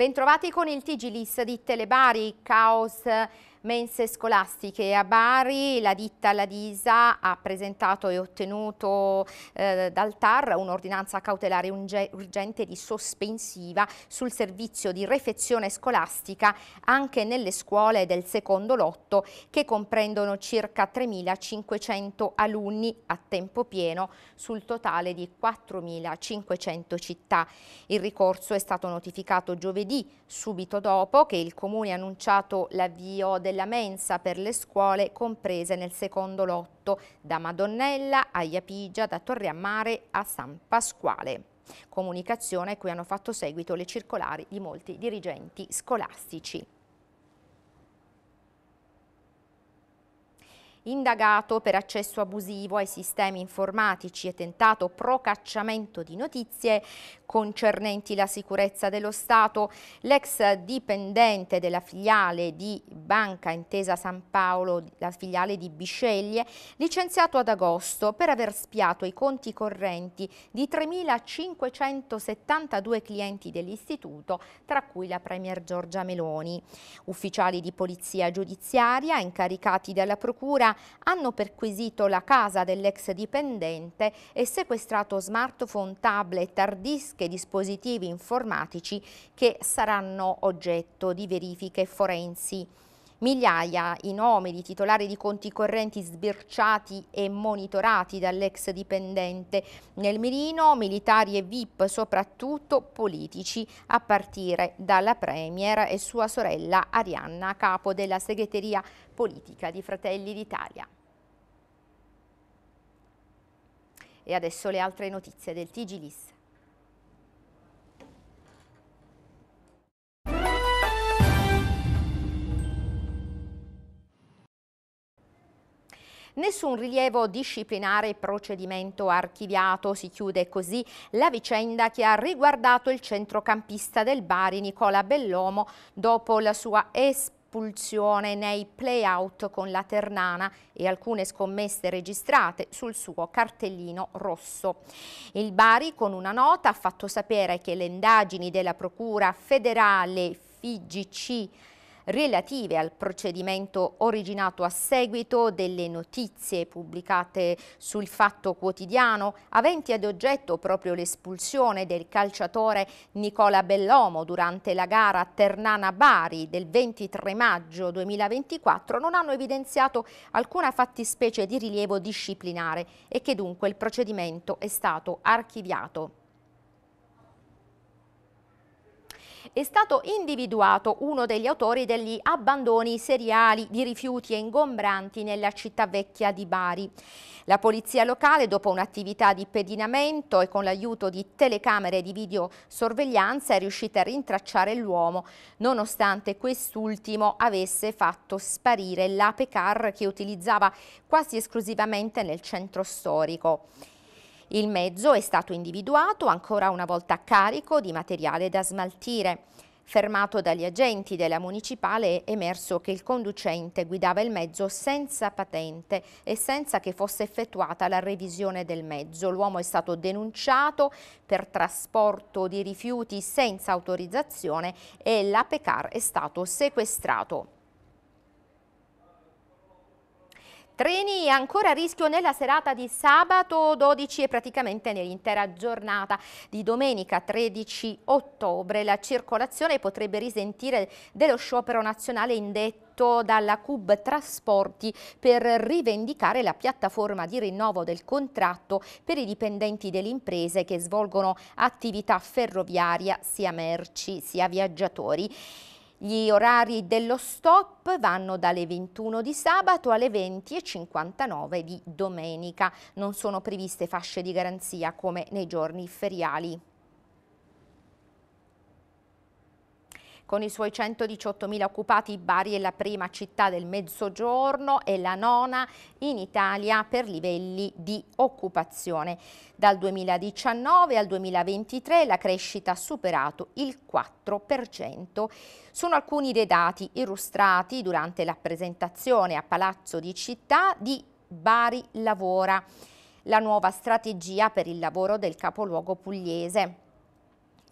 Bentrovati con il Tigilis di Telebari, caos mense scolastiche a Bari, la ditta Ladisa ha presentato e ottenuto eh, dal TAR un'ordinanza cautelare urgente di sospensiva sul servizio di refezione scolastica anche nelle scuole del secondo lotto che comprendono circa 3.500 alunni a tempo pieno sul totale di 4.500 città. Il ricorso è stato notificato giovedì, subito dopo che il Comune ha annunciato l'avvio del della mensa per le scuole comprese nel secondo lotto, da Madonnella a Iapigia, da Torre a Mare a San Pasquale. Comunicazione a cui hanno fatto seguito le circolari di molti dirigenti scolastici. indagato per accesso abusivo ai sistemi informatici e tentato procacciamento di notizie concernenti la sicurezza dello Stato, l'ex dipendente della filiale di Banca Intesa San Paolo, la filiale di Bisceglie, licenziato ad agosto per aver spiato i conti correnti di 3.572 clienti dell'istituto, tra cui la Premier Giorgia Meloni. Ufficiali di polizia giudiziaria incaricati dalla Procura hanno perquisito la casa dell'ex dipendente e sequestrato smartphone, tablet, hard disk e dispositivi informatici che saranno oggetto di verifiche forensi. Migliaia i nomi di titolari di conti correnti sbirciati e monitorati dall'ex dipendente. Nel mirino militari e VIP, soprattutto politici, a partire dalla Premier e sua sorella Arianna, capo della segreteria politica di Fratelli d'Italia. E adesso le altre notizie del TG List. Nessun rilievo disciplinare procedimento archiviato, si chiude così la vicenda che ha riguardato il centrocampista del Bari Nicola Bellomo dopo la sua esperienza espulsione nei play-out con la Ternana e alcune scommesse registrate sul suo cartellino rosso. Il Bari con una nota ha fatto sapere che le indagini della Procura federale FIGC relative al procedimento originato a seguito delle notizie pubblicate sul Fatto Quotidiano, aventi ad oggetto proprio l'espulsione del calciatore Nicola Bellomo durante la gara Ternana-Bari del 23 maggio 2024, non hanno evidenziato alcuna fattispecie di rilievo disciplinare e che dunque il procedimento è stato archiviato. è stato individuato uno degli autori degli abbandoni seriali di rifiuti e ingombranti nella città vecchia di Bari. La polizia locale, dopo un'attività di pedinamento e con l'aiuto di telecamere di videosorveglianza, è riuscita a rintracciare l'uomo, nonostante quest'ultimo avesse fatto sparire l'apecar che utilizzava quasi esclusivamente nel centro storico. Il mezzo è stato individuato ancora una volta carico di materiale da smaltire. Fermato dagli agenti della municipale è emerso che il conducente guidava il mezzo senza patente e senza che fosse effettuata la revisione del mezzo. L'uomo è stato denunciato per trasporto di rifiuti senza autorizzazione e l'APECAR è stato sequestrato. Treni ancora a rischio nella serata di sabato 12 e praticamente nell'intera giornata di domenica 13 ottobre. La circolazione potrebbe risentire dello sciopero nazionale indetto dalla CUB Trasporti per rivendicare la piattaforma di rinnovo del contratto per i dipendenti delle imprese che svolgono attività ferroviaria sia merci sia viaggiatori. Gli orari dello stop vanno dalle 21 di sabato alle 20.59 di domenica. Non sono previste fasce di garanzia come nei giorni feriali. Con i suoi 118.000 occupati Bari è la prima città del Mezzogiorno e la nona in Italia per livelli di occupazione. Dal 2019 al 2023 la crescita ha superato il 4%. Sono alcuni dei dati illustrati durante la presentazione a Palazzo di Città di Bari Lavora, la nuova strategia per il lavoro del capoluogo pugliese.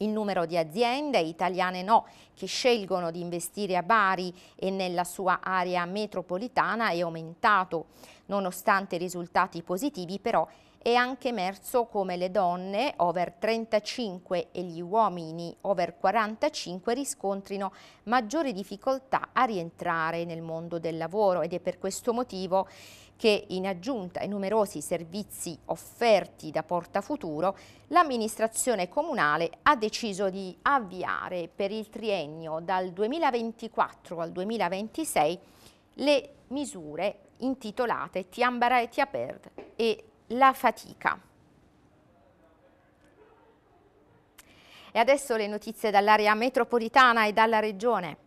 Il numero di aziende, italiane no, che scelgono di investire a Bari e nella sua area metropolitana è aumentato. Nonostante risultati positivi però è anche emerso come le donne over 35 e gli uomini over 45 riscontrino maggiori difficoltà a rientrare nel mondo del lavoro ed è per questo motivo che che in aggiunta ai numerosi servizi offerti da Porta Futuro, l'amministrazione comunale ha deciso di avviare per il triennio dal 2024 al 2026 le misure intitolate Tiambara e Tiaperd e La fatica. E adesso le notizie dall'area metropolitana e dalla regione.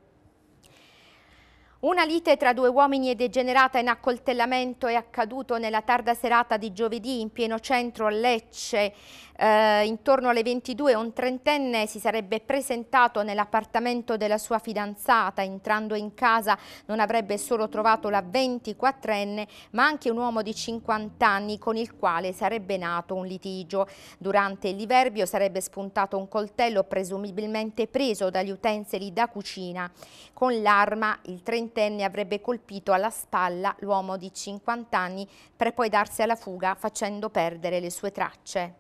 Una lite tra due uomini è degenerata in accoltellamento e accaduto nella tarda serata di giovedì in pieno centro a Lecce. Eh, intorno alle 22 un trentenne si sarebbe presentato nell'appartamento della sua fidanzata. Entrando in casa non avrebbe solo trovato la 24enne ma anche un uomo di 50 anni con il quale sarebbe nato un litigio. Durante il diverbio sarebbe spuntato un coltello presumibilmente preso dagli utensili da cucina. Con l'arma il trentenne trentenne avrebbe colpito alla spalla l'uomo di 50 anni per poi darsi alla fuga facendo perdere le sue tracce.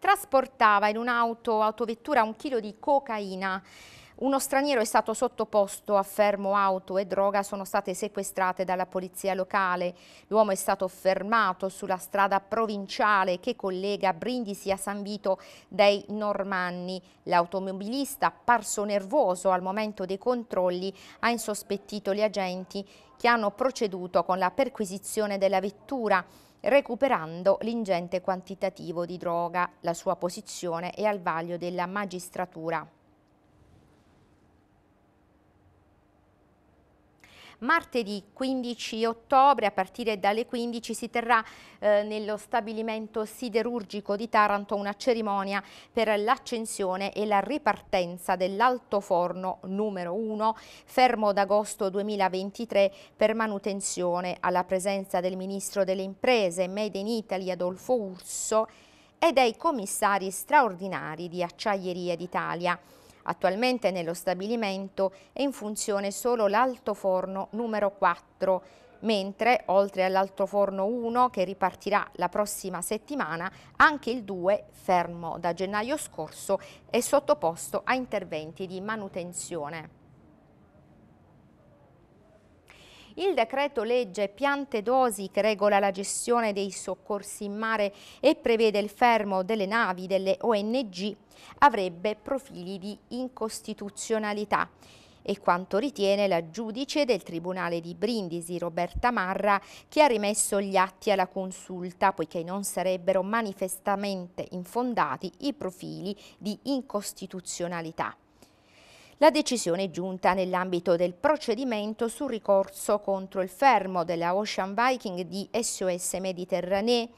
Trasportava in un'auto autovettura un chilo di cocaina uno straniero è stato sottoposto a fermo auto e droga sono state sequestrate dalla polizia locale. L'uomo è stato fermato sulla strada provinciale che collega Brindisi a San Vito dei Normanni. L'automobilista, apparso nervoso al momento dei controlli, ha insospettito gli agenti che hanno proceduto con la perquisizione della vettura recuperando l'ingente quantitativo di droga. La sua posizione è al vaglio della magistratura. Martedì 15 ottobre a partire dalle 15 si terrà eh, nello stabilimento siderurgico di Taranto una cerimonia per l'accensione e la ripartenza dell'alto forno numero 1 fermo d'agosto 2023 per manutenzione alla presenza del Ministro delle Imprese Made in Italy Adolfo Urso e dei commissari straordinari di Acciaierie d'Italia. Attualmente nello stabilimento è in funzione solo l'alto forno numero 4, mentre oltre all'alto forno 1 che ripartirà la prossima settimana, anche il 2, fermo da gennaio scorso, è sottoposto a interventi di manutenzione. il decreto legge piante dosi che regola la gestione dei soccorsi in mare e prevede il fermo delle navi delle ONG avrebbe profili di incostituzionalità e quanto ritiene la giudice del Tribunale di Brindisi, Roberta Marra, che ha rimesso gli atti alla consulta, poiché non sarebbero manifestamente infondati i profili di incostituzionalità. La decisione è giunta nell'ambito del procedimento sul ricorso contro il fermo della Ocean Viking di SOS Mediterranee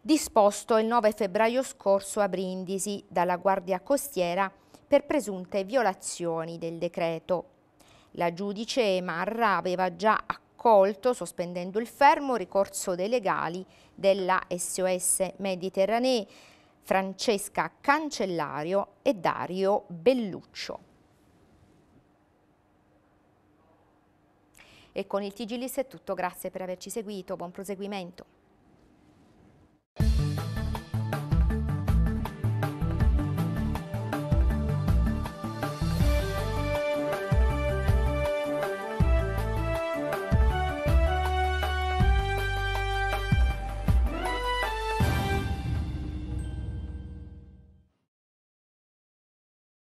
disposto il 9 febbraio scorso a Brindisi dalla Guardia Costiera per presunte violazioni del decreto. La giudice Marra aveva già accolto, sospendendo il fermo, ricorso dei legali della SOS Mediterranee Francesca Cancellario e Dario Belluccio. E con il Tigilis è tutto, grazie per averci seguito, buon proseguimento.